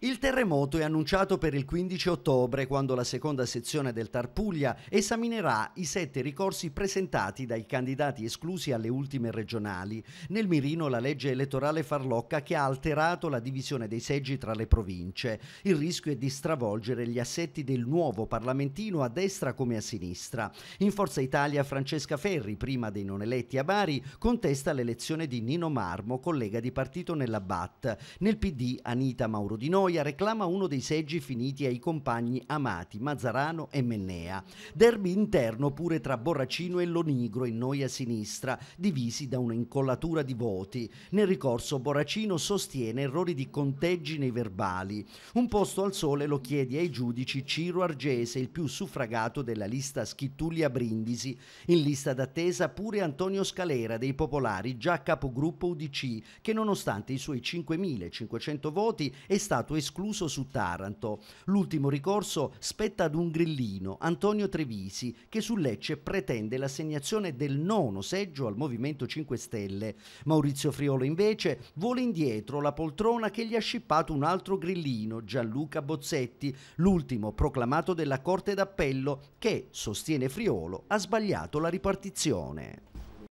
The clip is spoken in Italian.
Il terremoto è annunciato per il 15 ottobre, quando la seconda sezione del Tarpuglia esaminerà i sette ricorsi presentati dai candidati esclusi alle ultime regionali. Nel mirino la legge elettorale farlocca che ha alterato la divisione dei seggi tra le province. Il rischio è di stravolgere gli assetti del nuovo parlamentino a destra come a sinistra. In Forza Italia Francesca Ferri, prima dei non eletti a Bari, contesta l'elezione di Nino Marmo, collega di partito nella BAT. Nel PD Anita Mauro Di Noi Noia reclama uno dei seggi finiti ai compagni amati Mazzarano e Mennea. Derby interno pure tra Borracino e Lonigro in Noia sinistra, divisi da un'incollatura di voti. Nel ricorso Borracino sostiene errori di conteggi nei verbali. Un posto al sole lo chiede ai giudici Ciro Argese, il più suffragato della lista Schittulia Brindisi. In lista d'attesa pure Antonio Scalera dei Popolari, già capogruppo UDC, che nonostante i suoi 5.500 voti è stato escluso su Taranto. L'ultimo ricorso spetta ad un grillino, Antonio Trevisi, che su Lecce pretende l'assegnazione del nono seggio al Movimento 5 Stelle. Maurizio Friolo invece vuole indietro la poltrona che gli ha scippato un altro grillino, Gianluca Bozzetti, l'ultimo proclamato della Corte d'Appello che, sostiene Friolo, ha sbagliato la ripartizione.